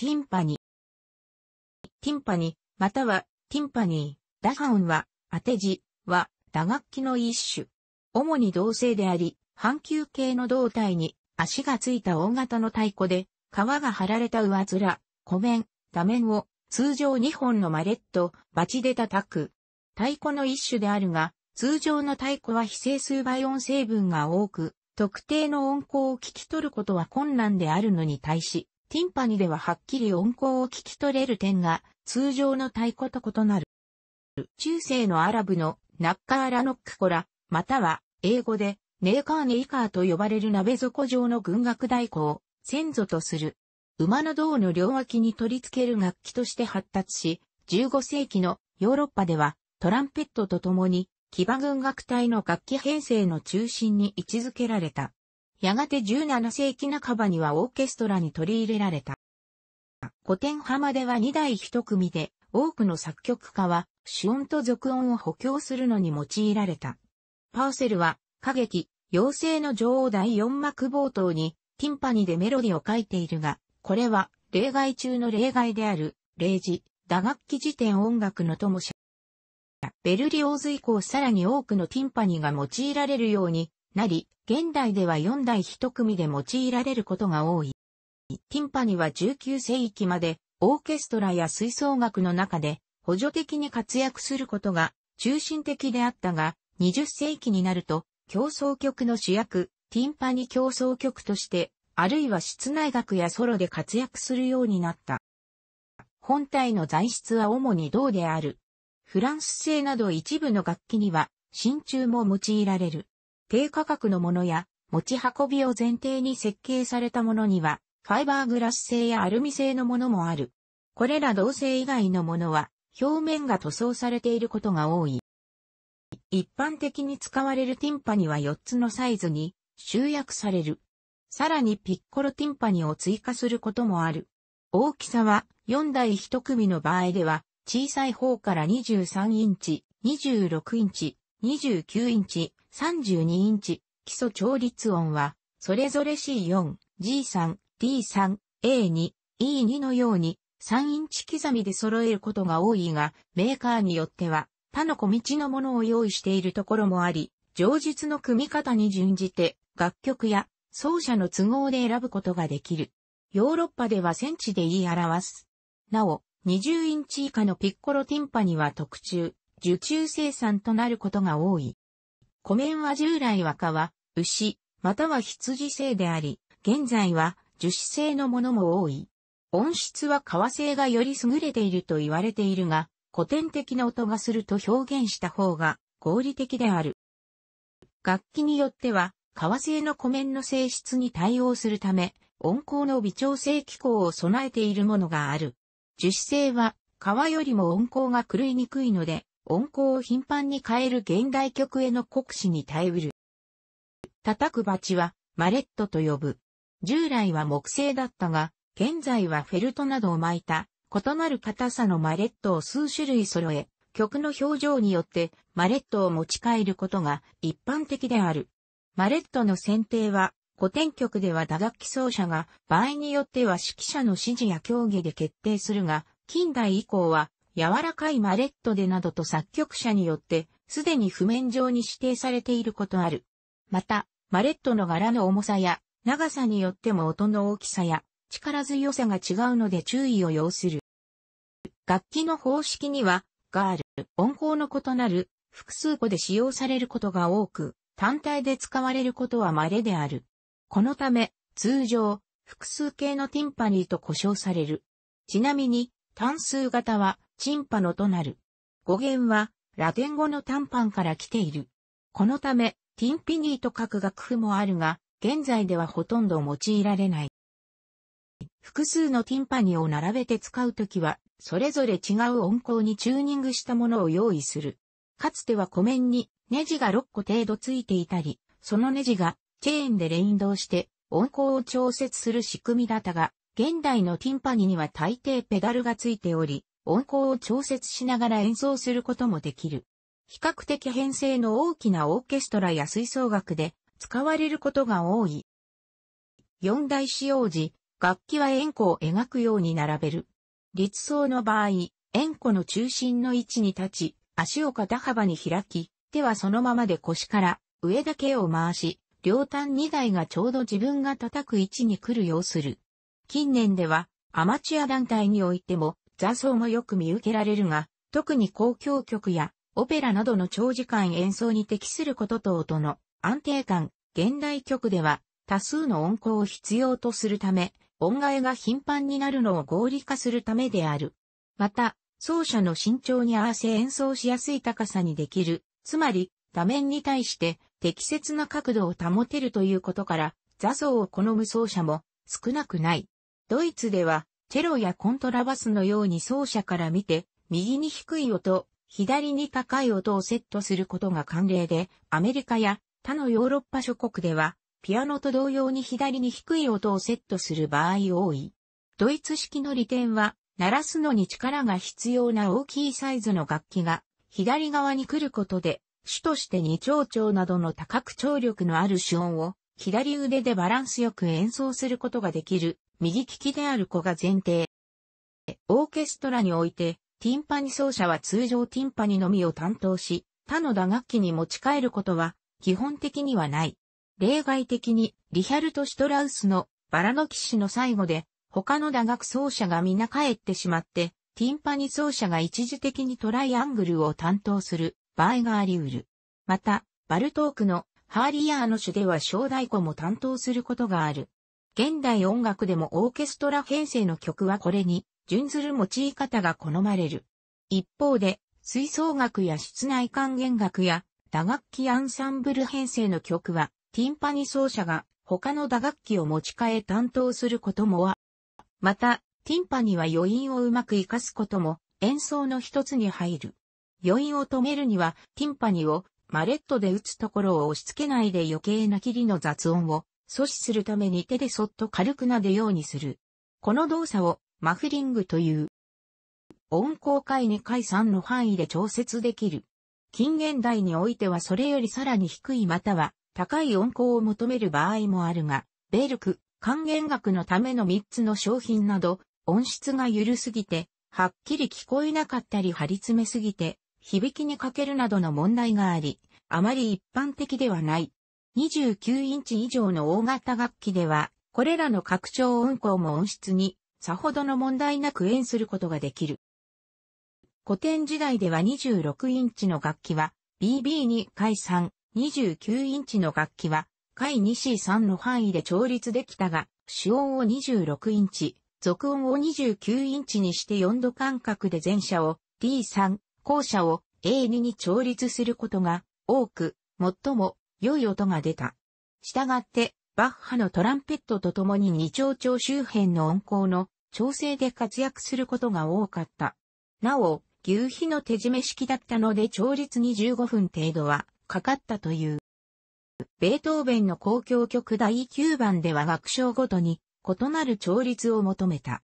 ティンパニ。ティンパニ、またはティンパニー、ダ打ンは、当て字は打楽器の一種。主に同性であり、半球形の胴体に足がついた大型の太鼓で、皮が張られた上面、湖面、打面を通常2本のマレット、バチで叩く。太鼓の一種であるが、通常の太鼓は非整数倍音成分が多く、特定の音高を聞き取ることは困難であるのに対し、ティンパニでははっきり音高を聞き取れる点が通常の太鼓と異なる。中世のアラブのナッカーラノックコラ、または英語でネーカーネイカーと呼ばれる鍋底状の軍楽太鼓を先祖とする。馬の胴の両脇に取り付ける楽器として発達し、15世紀のヨーロッパではトランペットと共に騎馬軍楽隊の楽器編成の中心に位置づけられた。やがて17世紀半ばにはオーケストラに取り入れられた。古典派までは2代1組で、多くの作曲家は、主音と続音を補強するのに用いられた。パーセルは、歌劇、妖精の女王第4幕冒頭に、ティンパニでメロディを書いているが、これは、例外中の例外である、例示、打楽器辞典音楽の友者。ベルリオーズ以降さらに多くのティンパニが用いられるようになり、現代では4台一組で用いられることが多い。ティンパニは19世紀までオーケストラや吹奏楽の中で補助的に活躍することが中心的であったが、20世紀になると競争曲の主役、ティンパニ競争曲として、あるいは室内楽やソロで活躍するようになった。本体の材質は主に銅である。フランス製など一部の楽器には真鍮も用いられる。低価格のものや持ち運びを前提に設計されたものには、ファイバーグラス製やアルミ製のものもある。これら同製以外のものは、表面が塗装されていることが多い。一般的に使われるティンパニは4つのサイズに集約される。さらにピッコロティンパニを追加することもある。大きさは4台1組の場合では、小さい方から23インチ、26インチ、29インチ、32インチ、基礎調律音は、それぞれ C4、G3、D3、A2、E2 のように3インチ刻みで揃えることが多いが、メーカーによっては他の小道のものを用意しているところもあり、上述の組み方に準じて楽曲や奏者の都合で選ぶことができる。ヨーロッパではセンチで言い表す。なお、20インチ以下のピッコロティンパには特注、受注生産となることが多い。湖面は従来は川、牛、または羊製であり、現在は樹脂製のものも多い。音質は革製がより優れていると言われているが、古典的な音がすると表現した方が合理的である。楽器によっては、革製の湖面の性質に対応するため、音高の微調整機構を備えているものがある。樹脂製は、革よりも音高が狂いにくいので、音高を頻繁に変える現代曲への酷使に耐えうる。叩く鉢はマレットと呼ぶ。従来は木製だったが、現在はフェルトなどを巻いた異なる硬さのマレットを数種類揃え、曲の表情によってマレットを持ち帰ることが一般的である。マレットの選定は古典曲では打楽器奏者が場合によっては指揮者の指示や競技で決定するが、近代以降は柔らかいマレットでなどと作曲者によって、すでに譜面上に指定されていることある。また、マレットの柄の重さや、長さによっても音の大きさや、力強さが違うので注意を要する。楽器の方式には、ガール、音法の異なる、複数個で使用されることが多く、単体で使われることは稀である。このため、通常、複数形のティンパニーと呼称される。ちなみに、単数型は、チンパノとなる。語源は、ラテン語の短パンから来ている。このため、ティンピニーと書く楽譜もあるが、現在ではほとんど用いられない。複数のティンパニを並べて使うときは、それぞれ違う音高にチューニングしたものを用意する。かつては湖面にネジが6個程度ついていたり、そのネジがチェーンで連動して音高を調節する仕組みだったが、現代のティンパニには大抵ペダルがついており、音高を調節しながら演奏することもできる。比較的編成の大きなオーケストラや吹奏楽で使われることが多い。四大使用時、楽器は円弧を描くように並べる。立奏の場合、円弧の中心の位置に立ち、足を肩幅に開き、手はそのままで腰から上だけを回し、両端2台がちょうど自分が叩く位置に来るようする。近年では、アマチュア団体においても、座奏もよく見受けられるが、特に公共曲やオペラなどの長時間演奏に適することと音の安定感、現代曲では多数の音符を必要とするため、音替えが頻繁になるのを合理化するためである。また、奏者の身長に合わせ演奏しやすい高さにできる、つまり、画面に対して適切な角度を保てるということから、座奏を好む奏者も少なくない。ドイツでは、チェロやコントラバスのように奏者から見て、右に低い音、左に高い音をセットすることが慣例で、アメリカや他のヨーロッパ諸国では、ピアノと同様に左に低い音をセットする場合多い。ドイツ式の利点は、鳴らすのに力が必要な大きいサイズの楽器が、左側に来ることで、主として二丁調などの多角調力のある主音を、左腕でバランスよく演奏することができる右利きである子が前提。オーケストラにおいて、ティンパニ奏者は通常ティンパニのみを担当し、他の打楽器に持ち帰ることは基本的にはない。例外的にリヒャルト・シュトラウスのバラの騎士の最後で他の打楽奏者が皆帰ってしまって、ティンパニ奏者が一時的にトライアングルを担当する場合があり得る。また、バルトークのハーリアーの種では小太鼓も担当することがある。現代音楽でもオーケストラ編成の曲はこれに準ずる用い方が好まれる。一方で、吹奏楽や室内管弦楽や打楽器アンサンブル編成の曲は、ティンパニ奏者が他の打楽器を持ち替え担当することもは、また、ティンパニは余韻をうまく活かすことも演奏の一つに入る。余韻を止めるには、ティンパニをマレットで打つところを押し付けないで余計な霧りの雑音を阻止するために手でそっと軽く撫でようにする。この動作をマフリングという。音高回2回3の範囲で調節できる。近現代においてはそれよりさらに低いまたは高い音高を求める場合もあるが、ベルク、還元学のための3つの商品など、音質が緩すぎて、はっきり聞こえなかったり張り詰めすぎて、響きに欠けるなどの問題があり、あまり一般的ではない。29インチ以上の大型楽器では、これらの拡張運行も音質に、さほどの問題なく演することができる。古典時代では26インチの楽器は、BB に回3、29インチの楽器は、回 2C3 の範囲で調律できたが、主音を26インチ、続音を29インチにして4度間隔で前者を D3、後者を A2 に調律することが多く、最も良い音が出た。従って、バッハのトランペットと共に二丁調周辺の音高の調整で活躍することが多かった。なお、牛皮の手締め式だったので調律に15分程度はかかったという。ベートーベンの公共曲第9番では楽章ごとに異なる調律を求めた。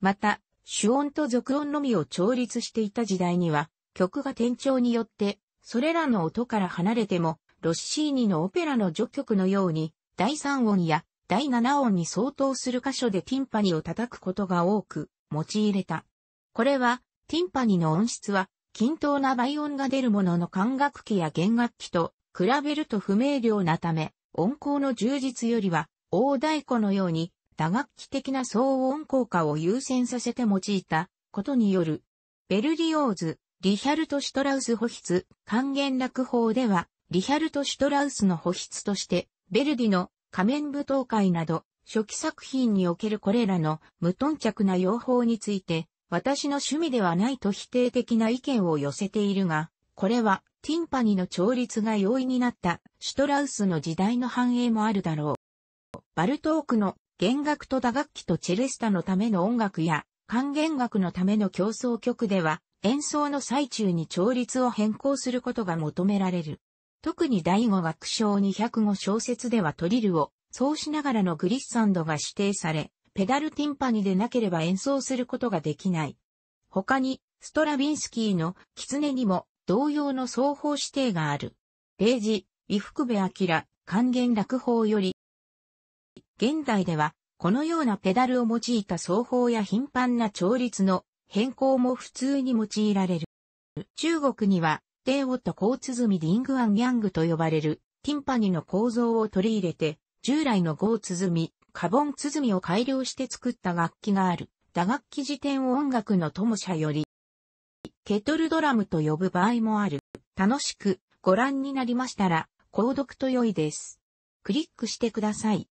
また、主音と続音のみを調律していた時代には、曲が転調によって、それらの音から離れても、ロッシーニのオペラの序曲のように、第3音や第7音に相当する箇所でティンパニを叩くことが多く用いれた。これは、ティンパニの音質は、均等な倍音が出るものの管楽器や弦楽器と比べると不明瞭なため、音高の充実よりは、大太鼓のように、打楽器的な騒音効果を優先させて用いたことによる。ベルリオーズ、リヒャルト・シュトラウス保筆、還元楽法では、リヒャルト・シュトラウスの保筆として、ベルディの仮面舞踏会など、初期作品におけるこれらの無頓着な用法について、私の趣味ではないと否定的な意見を寄せているが、これはティンパニの調律が容易になったシュトラウスの時代の繁栄もあるだろう。バルトークの弦楽と打楽器とチェレスタのための音楽や管弦楽のための競争曲では演奏の最中に調律を変更することが求められる。特に第五楽章205小節ではトリルを、そうしながらのグリッサンドが指定され、ペダルティンパニでなければ演奏することができない。他に、ストラビンスキーの狐にも同様の奏法指定がある。例示、伊福部明、還元落法より。現代では、このようなペダルを用いた奏法や頻繁な調律の変更も普通に用いられる。中国には、帝音小鼓リングアンギャングと呼ばれるティンパニの構造を取り入れて、従来の合鼓、カボン鼓を改良して作った楽器がある、打楽器辞典を音楽の友者より、ケトルドラムと呼ぶ場合もある。楽しくご覧になりましたら、購読と良いです。クリックしてください。